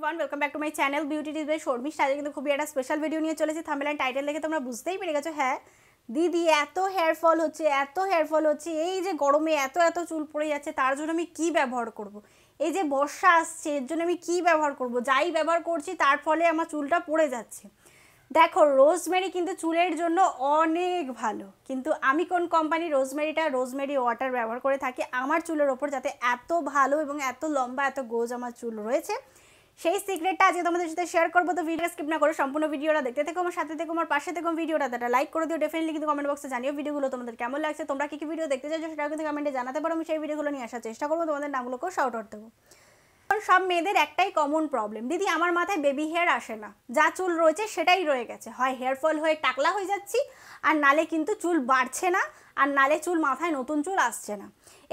One welcome back to my channel beauty ডিজ by Sharmish আজকে কিন্তু খুবই একটা স্পেশাল ভিডিও নিয়ে চলেছে থামেল অ্যান্ড টাইটেল দেখে তোমরা বুঝতেই পেরে গেছো হ্যাঁ দিদি এত হেয়ার ফল হচ্ছে এত হেয়ার ফল হচ্ছে এই যে গরমে এত এত চুল পড়ে যাচ্ছে তার জন্য আমি কি ব্যবহার করব। এই যে বর্ষা আসছে এর জন্য আমি কি ব্যবহার করব। যাই ব্যবহার করছি তার ফলে আমার চুলটা পড়ে যাচ্ছে দেখো রোজমেরি কিন্তু চুলের জন্য অনেক ভালো কিন্তু আমি কোন কোম্পানি রোজমেরিটা রোজমেরি ওয়াটার ব্যবহার করে থাকি আমার চুলের ওপর যাতে এত ভালো এবং এত লম্বা এত গোজ আমার চুল রয়েছে সেই সিক্রেটটা আজকে তোমাদের সাথে শেয়ার করবো তো ভিডিও স্কিপ না করে সম্পূর্ণ ভিডিওটা দেখতে থাকো আমার সাথে থেকে আমার পাশে থেকে ভিডিওটা দাদা লাইক করে দিও ডেফিনেটলি কিন্তু কমেন্ট বক্সে জানিও ভিডিওগুলো তোমাদের কেমন লাগছে তোমরা কি কি ভিডিও দেখতে চাইছো সেটা কিন্তু কমেন্টে জানাতে পারো আমি সেই ভিডিওগুলো নিয়ে আসার চেষ্টা করবো তোমাদের নামগুলোকেও শাউট আউট দেবো কারণ সব মেয়েদের একটাই কমন প্রবলেম দিদি আমার মাথায় বেবি হেয়ার আসে না যা চুল রয়েছে সেটাই রয়ে গেছে হয় হেয়ার ফল হয়ে টাকলা হয়ে যাচ্ছি আর নালে কিন্তু চুল বাড়ছে না আর নালে চুল মাথায় নতুন চুল আসছে না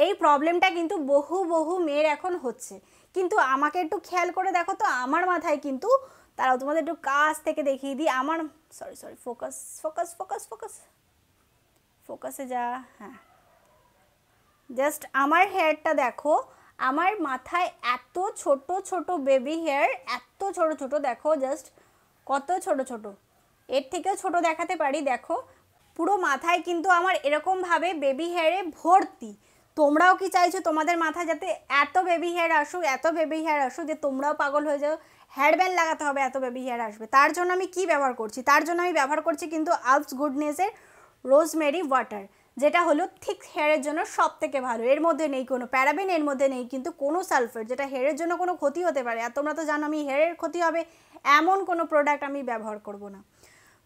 এই প্রবলেমটা কিন্তু বহু বহু মেয়ের এখন হচ্ছে কিন্তু আমাকে একটু খেয়াল করে দেখো তো আমার মাথায় কিন্তু তারা তোমাদের একটু কাজ থেকে দেখিয়ে দিই আমার sorry sorry focus focus focus focus ফোকাসে যা হ্যাঁ জাস্ট আমার হেয়ারটা দেখো আমার মাথায় এত ছোট ছোট বেবি হেয়ার এত ছোট ছোট দেখো জাস্ট কত ছোট ছোট এর থেকেও ছোট দেখাতে পারি দেখো পুরো মাথায় কিন্তু আমার এরকমভাবে বেবি হেয়ারে ভর্তি তোমরাও কি চাইছো তোমাদের মাথায় যাতে এত বেবি হেয়ার আসুক এত বেবি হেয়ার আসুক যে তোমরাও পাগল হয়ে যাও হেয়ার ব্যান্ড লাগাতে হবে এত বেবি হেয়ার আসবে তার জন্য আমি কি ব্যবহার করছি তার জন্য আমি ব্যবহার করছি কিন্তু আলস গুডনেসের রোজমেরি ওয়াটার যেটা হলো থিক হেয়ারের জন্য সব থেকে ভালো এর মধ্যে নেই কোনো প্যারাবেন এর মধ্যে নেই কিন্তু কোনো সালফেট যেটা হেয়ারের জন্য কোনো ক্ষতি হতে পারে আর তোমরা তো জানো আমি হেয়ারের ক্ষতি হবে এমন কোনো প্রোডাক্ট আমি ব্যবহার করব না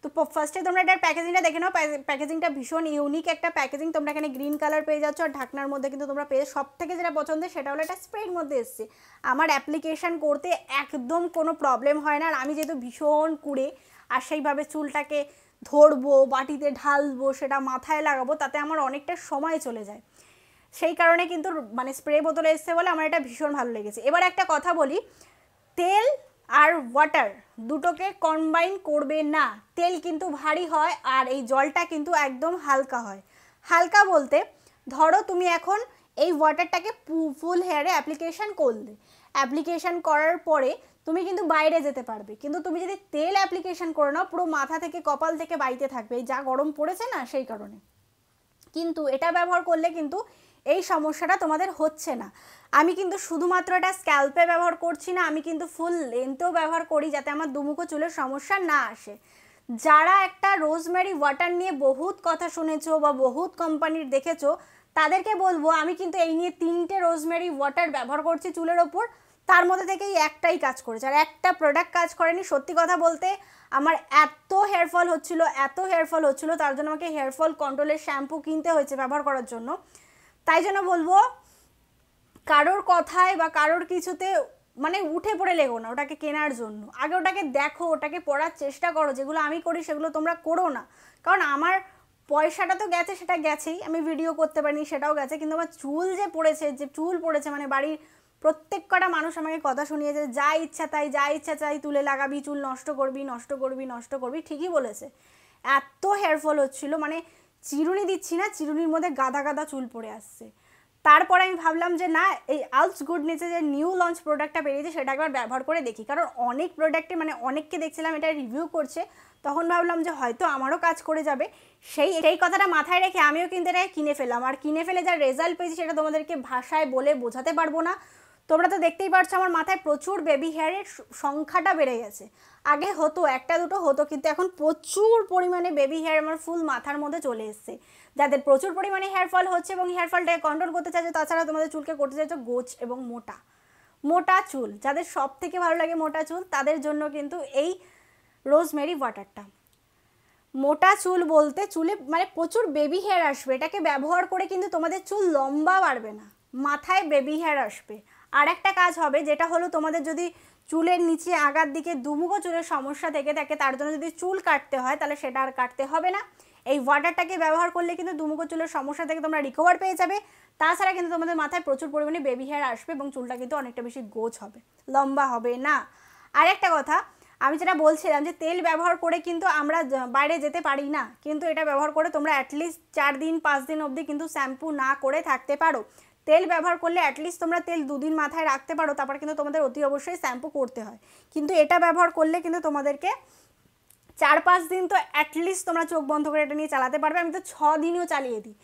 তো ফার্স্টে তোমরা এটার প্যাকেজিংটা দেখে নাও প্যাকেজিংটা ভীষণ ইউনিক একটা প্যাকেজিং তোমরা এখানে গ্রিন কালার পেয়ে যাচ্ছ আর ঢাকনার মধ্যে কিন্তু তোমরা পেয়ে সব থেকে যেটা পছন্দের সেটা হলো এটা স্প্রের মধ্যে এসছে আমার অ্যাপ্লিকেশান করতে একদম কোনো প্রবলেম হয় না আর আমি যেহেতু ভীষণ কুড়ে আর সেইভাবে চুলটাকে ধরবো বাটিতে ঢালবো সেটা মাথায় লাগাবো তাতে আমার অনেকটা সময় চলে যায় সেই কারণে কিন্তু মানে স্প্রে বোতলে এসছে বলে আমার এটা ভীষণ ভালো লেগেছে এবার একটা কথা বলি তেল আর ওয়াটার দুটোকে কম্বাইন করবে না তেল কিন্তু ভারী হয় আর এই জলটা কিন্তু একদম হালকা হয় হালকা বলতে ধরো তুমি এখন এই ওয়াটারটাকে ফুল হেয়ারে অ্যাপ্লিকেশান করলে অ্যাপ্লিকেশান করার পরে তুমি কিন্তু বাইরে যেতে পারবে কিন্তু তুমি যদি তেল অ্যাপ্লিকেশান করে নাও পুরো মাথা থেকে কপাল থেকে বাড়িতে থাকবে যা গরম পড়েছে না সেই কারণে কিন্তু এটা ব্যবহার করলে কিন্তু এই সমস্যাটা তোমাদের হচ্ছে না আমি কিন্তু শুধুমাত্র এটা স্ক্যাল্পে ব্যবহার করছি না আমি কিন্তু ফুল লেন্থেও ব্যবহার করি যাতে আমার দুমুখো চুলের সমস্যা না আসে যারা একটা রোজমেরি ওয়াটার নিয়ে বহুত কথা শুনেছো বা বহুত কোম্পানির দেখেছো তাদেরকে বলবো আমি কিন্তু এই নিয়ে তিনটে রোজমেরি ওয়াটার ব্যবহার করছি চুলের ওপর তার মধ্যে থেকেই একটাই কাজ করেছে আর একটা প্রোডাক্ট কাজ করেনি সত্যি কথা বলতে আমার এত হেয়ারফল হচ্ছিল এত হেয়ারফল হচ্ছিল তার জন্য আমাকে হেয়ারফল কন্ট্রোলের শ্যাম্পু কিনতে হয়েছে ব্যবহার করার জন্য তাই জন্য বলবো কারোর কথায় বা কারোর কিছুতে মানে উঠে পড়ে লেগো না ওটাকে কেনার জন্য আগে ওটাকে দেখো ওটাকে পড়ার চেষ্টা করো যেগুলো আমি করি সেগুলো তোমরা করো না কারণ আমার পয়সাটা তো গেছে সেটা গেছেই আমি ভিডিও করতে পারিনি সেটাও গেছে কিন্তু আমার চুল যে পড়েছে যে চুল পড়েছে মানে বাড়ির প্রত্যেক কটা মানুষ আমাকে কথা শুনিয়েছে যা ইচ্ছা তাই যা ইচ্ছা তাই তুলে লাগাবি চুল নষ্ট করবি নষ্ট করবি নষ্ট করবি ঠিকই বলেছে এত হেয়ারফল হচ্ছিলো মানে চিরুনি দিচ্ছি না চিরুনির মধ্যে গাদা গাদা চুল পড়ে আসছে তারপরে আমি ভাবলাম যে না এই আলস গুড নিচে যে নিউ লঞ্চ প্রোডাক্টটা বেরিয়েছে সেটা একবার ব্যবহার করে দেখি কারণ অনেক প্রোডাক্টে মানে অনেককে দেখছিলাম এটা রিভিউ করছে তখন ভাবলাম যে হয়তো আমারও কাজ করে যাবে সেই এই কথাটা মাথায় রেখে আমিও কিন্তু এটা কিনে ফেলাম আর কিনে ফেলে যা রেজাল্ট পেয়েছি সেটা তোমাদেরকে ভাষায় বলে বোঝাতে পারবো না তোমরা তো দেখতেই পারছো আমার মাথায় প্রচুর বেবি হেয়ারের সংখ্যাটা বেড়ে গেছে আগে হতো একটা দুটো হতো কিন্তু এখন প্রচুর পরিমাণে বেবি হেয়ার আমার ফুল মাথার মধ্যে চলে এসছে যাদের প্রচুর পরিমাণে হেয়ার ফল হচ্ছে এবং হেয়ার ফলটাকে কন্ট্রোল করতে চাইছো তাছাড়া তোমাদের চুলকে করতে চাইছো গোছ এবং মোটা মোটা চুল যাদের সব থেকে ভালো লাগে মোটা চুল তাদের জন্য কিন্তু এই রোজমেরি ওয়াটারটা মোটা চুল বলতে চুলে মানে প্রচুর বেবি হেয়ার আসবে এটাকে ব্যবহার করে কিন্তু তোমাদের চুল লম্বা বাড়বে না মাথায় বেবি হেয়ার আসবে আর একটা কাজ হবে যেটা হলো তোমাদের যদি চুলের নিচে আগার দিকে দুমুখো চুলের সমস্যা থেকে থাকে তার জন্য যদি চুল কাটতে হয় তাহলে সেটা আর কাটতে হবে না এই ওয়াটারটাকে ব্যবহার করলে কিন্তু দুমুখো চুলের সমস্যা থেকে তোমরা রিকভার পেয়ে যাবে তাছাড়া কিন্তু তোমাদের মাথায় প্রচুর পরিমাণে বেবি হেয়ার আসবে এবং চুলটা কিন্তু অনেকটা বেশি গোছ হবে লম্বা হবে না আর একটা কথা আমি যেটা বলছিলাম যে তেল ব্যবহার করে কিন্তু আমরা বাইরে যেতে পারি না কিন্তু এটা ব্যবহার করে তোমরা অ্যাটলিস্ট চার দিন পাঁচ দিন অবধি কিন্তু শ্যাম্পু না করে থাকতে পারো তেল ব্যবহার করলে অ্যাটলিস্ট তোমরা তেল দুদিন মাথায় রাখতে পারো তারপর কিন্তু তোমাদের অতি অবশ্যই শ্যাম্পু করতে হয় কিন্তু এটা ব্যবহার করলে কিন্তু তোমাদেরকে চার পাঁচ দিন তো অ্যাটলিস্ট তোমরা চোখ বন্ধ করে এটা নিয়ে চালাতে পারবে আমি তো ছ দিনও চালিয়ে দিই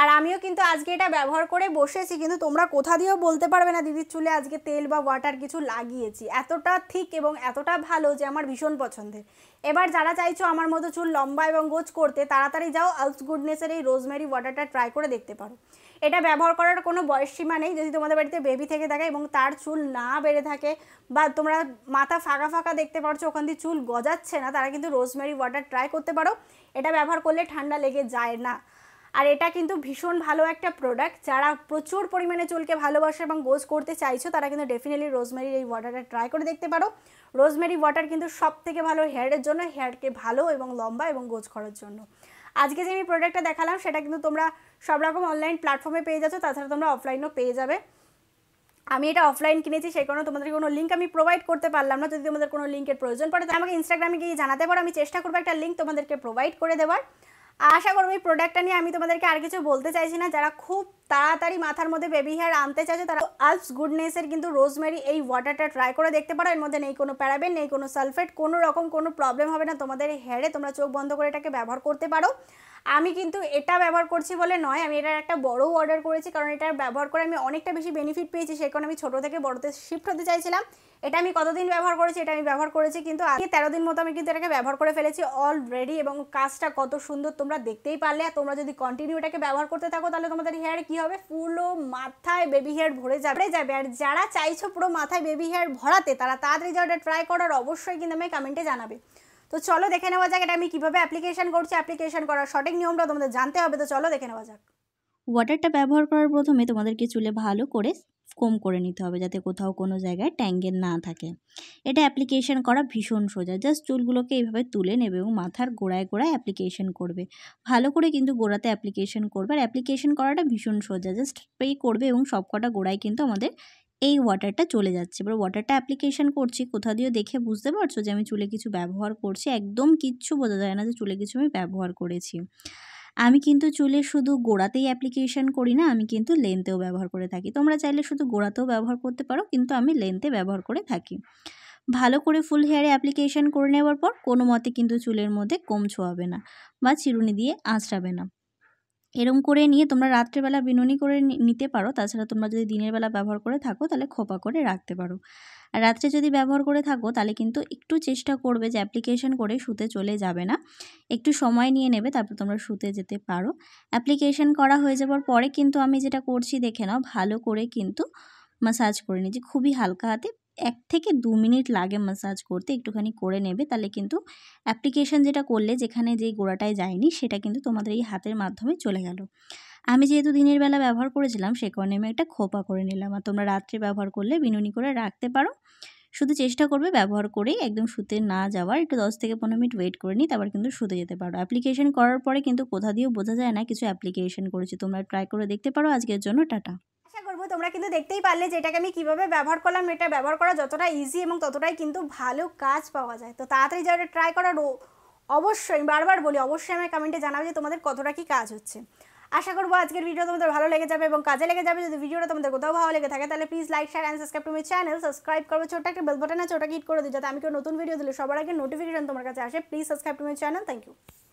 আর আমিও কিন্তু আজকে এটা ব্যবহার করে বসেছি কিন্তু তোমরা কোথা দিয়েও বলতে পারবে না দিদির চুলে আজকে তেল বা ওয়াটার কিছু লাগিয়েছি এতটা ঠিক এবং এতটা ভালো যে আমার ভীষণ পছন্দের এবার যারা চাইছো আমার মতো চুল লম্বা এবং গোজ করতে তাড়াতাড়ি যাও আলস গুডনেসের এই রোজমেরি ওয়াটারটা ট্রাই করে দেখতে পারো এটা ব্যবহার করার কোনো বয়স সীমা নেই যদি তোমাদের বাড়িতে বেবি থেকে থাকে এবং তার চুল না বেড়ে থাকে বা তোমরা মাথা ফাঁকা ফাঁকা দেখতে পারছো ওখান দিয়ে চুল গজাচ্ছে না তারা কিন্তু রোজমেরি ওয়াটার ট্রাই করতে পারো এটা ব্যবহার করলে ঠান্ডা লেগে যায় না আর এটা কিন্তু ভীষণ ভালো একটা প্রোডাক্ট যারা প্রচুর পরিমাণে চুলকে ভালোবাসে এবং গোজ করতে চাইছো তারা কিন্তু ডেফিনেটলি রোজমেরির এই ওয়াটারটা ট্রাই করে দেখতে পারো রোজমেরি ওয়াটার কিন্তু সব থেকে ভালো হেয়ারের জন্য হেয়ারকে ভালো এবং লম্বা এবং গোজ করার জন্য আজকে যে আমি প্রোডাক্টটা দেখালাম সেটা কিন্তু তোমরা সব রকম অনলাইন প্ল্যাটফর্মে পেয়ে যাচ্ছ তাছাড়া তোমরা অফলাইনও পেয়ে যাবে আমি এটা অফলাইন কিনেছি সেই কারণে তোমাদের কোনো লিঙ্ক আমি প্রোভাইড করতে পারলাম না যদি তোমাদের কোনো লিঙ্কের প্রয়োজন পড়ে তাহলে আমাকে ইনস্টাগ্রামে গিয়ে জানাতে পারো আমি চেষ্টা করবো একটা লিঙ্ক তোমাদেরকে প্রোভাইড করে দেওয়ার আশা করবো এই প্রোডাক্টটা নিয়ে আমি তোমাদেরকে আর কিছু বলতে চাইছি না যারা খুব তাড়াতাড়ি মাথার মধ্যে বেবি হেয়ার আনতে চাইছে তারা আলস গুডনেসের কিন্তু রোজমেরি এই ওয়াটারটা ট্রাই করে দেখতে পারো এর মধ্যে নেই কোনো প্যারাবেন নেই কোনো সালফেট কোনো রকম কোনো প্রবলেম হবে না তোমাদের হেয়ারে তোমরা চোখ বন্ধ করে এটাকে ব্যবহার করতে পারো আমি কিন্তু এটা ব্যবহার করছি বলে নয় আমি এটার একটা বড়ও অর্ডার করেছি কারণ এটা ব্যবহার করে আমি অনেকটা বেশি বেনিফিট পেয়েছি সে কারণে আমি ছোটো থেকে বড়োতে শিফট হতে চাইছিলাম এটা আমি কতদিন ব্যবহার করেছি এটা আমি ব্যবহার করেছি কিন্তু আজকে তেরো দিন মতো আমি কিন্তু এটাকে ব্যবহার করে ফেলেছি অলরেডি এবং কাজটা কত সুন্দর তোমরা দেখতেই পারলে আর তোমরা যদি কন্টিনিউ এটাকে ব্যবহার করতে থাকো তাহলে তোমাদের হেয়ার কি হবে পুরো মাথায় বেবি হেয়ার ভরে যাবে যাবে আর যারা চাইছো পুরো মাথায় বেবি হেয়ার ভরাতে তারা তাড়াতাড়ি যাওয়া ট্রাই করার অবশ্যই কিন্তু আমি কমেন্টে জানাবে তো চলো দেখে নেওয়া যাক এটা আমি কীভাবে অ্যাপ্লিকেশন করছি অ্যাপ্লিকেশন করার সঠিক নিয়মটা তোমাদের জানতে হবে তো চলো দেখে নেওয়া যাক ওয়াটারটা ব্যবহার করার প্রথমে তোমাদেরকে চুলে ভালো করে কম করে নিতে হবে যাতে কোথাও কোনো জায়গায় ট্যাঙ্গের না থাকে এটা অ্যাপ্লিকেশন করা ভীষণ সোজা জাস্ট চুলগুলোকে এইভাবে তুলে নেবে এবং মাথার গোড়ায় গোড়ায় অ্যাপ্লিকেশন করবে ভালো করে কিন্তু গোড়াতে অ্যাপ্লিকেশন করবে আর অ্যাপ্লিকেশন করাটা ভীষণ সোজা জাস্ট পে করবে এবং সবকটা গোড়ায় কিন্তু আমাদের এই ওয়াটারটা চলে যাচ্ছে এবার ওয়াটারটা অ্যাপ্লিকেশন করছি কোথা দিয়েও দেখে বুঝতে পারছো যে আমি চুলে কিছু ব্যবহার করছি একদম কিচ্ছু বোঝা যায় না যে চুলে কিছু আমি ব্যবহার করেছি আমি কিন্তু চুলে শুধু গোড়াতেই অ্যাপ্লিকেশন করি না আমি কিন্তু লেন্থেও ব্যবহার করে থাকি তোমরা চাইলে শুধু গোড়াতেও ব্যবহার করতে পারো কিন্তু আমি লেন্থে ব্যবহার করে থাকি ভালো করে ফুল হেয়ারে অ্যাপ্লিকেশন করে নেওয়ার পর কোনো মতে কিন্তু চুলের মধ্যে কম ছোঁয়াবে না বা চিরুনি দিয়ে আঁচড়াবে না এরম করে নিয়ে তোমরা রাত্রেবেলা বিনুনি করে নিতে পারো তাছাড়া তোমরা যদি দিনের বেলা ব্যবহার করে থাকো তাহলে খোপা করে রাখতে পারো আর রাত্রে যদি ব্যবহার করে থাকো তাহলে কিন্তু একটু চেষ্টা করবে যে অ্যাপ্লিকেশন করে শুতে চলে যাবে না একটু সময় নিয়ে নেবে তারপর তোমরা শুতে যেতে পারো অ্যাপ্লিকেশন করা হয়ে যাওয়ার পরে কিন্তু আমি যেটা করছি দেখে নাও ভালো করে কিন্তু মাসাজ করে নিয়েছি খুবই হালকা হাতে এক থেকে দু মিনিট লাগে ম্যাসাজ করতে একটুখানি করে নেবে তাহলে কিন্তু অ্যাপ্লিকেশন যেটা করলে যেখানে যে গোড়াটায় যায়নি সেটা কিন্তু তোমাদের এই হাতের মাধ্যমে চলে গেল আমি যেহেতু দিনের বেলা ব্যবহার করেছিলাম সে কারণে আমি একটা খোপা করে নিলাম আর তোমরা রাত্রে ব্যবহার করলে বিনুনি করে রাখতে পারো শুধু চেষ্টা করবে ব্যবহার করেই একদম শুতে না যাওয়ার একটু দশ থেকে পনেরো মিনিট ওয়েট করে নিই তারপর কিন্তু শুতে যেতে পারো অ্যাপ্লিকেশন করার পরে কিন্তু কোথা দিয়েও বোঝা যায় না কিছু অ্যাপ্লিকেশন করেছি তোমরা ট্রাই করে দেখতে পারো আজকের জন্য টাটা প্রথমে তোমরা কিন্তু দেখতেই পারলে যে এটাকে আমি কীভাবে ব্যবহার করলাম এটা ব্যবহার করা যতটা ইজি এবং ততটাই কিন্তু ভালো কাজ পাওয়া যায় তো তাড়াতাড়ি যারা ট্রাই করার অবশ্যই বারবার বলি অবশ্যই আমার কমেন্টে জানাবো যে তোমাদের কতটা কী কাজ হচ্ছে আশা করবো আজকের ভিডিও তোমাদের ভালো লেগে যাবে এবং কাজে লেগে যাবে যদি ভিডিওটা তোমাদের কোথাও ভালো লেগে থাকে তাহলে please like share and subscribe to my channel subscribe করবো ছোট একটা বেল বাটন আছে ওটা ক্লিক করে দিই যাতে আমি কেউ নতুন ভিডিও দিলে সবার আগে নোটিফিকেশন তোমার কাছে আসে please subscribe to my channel thank you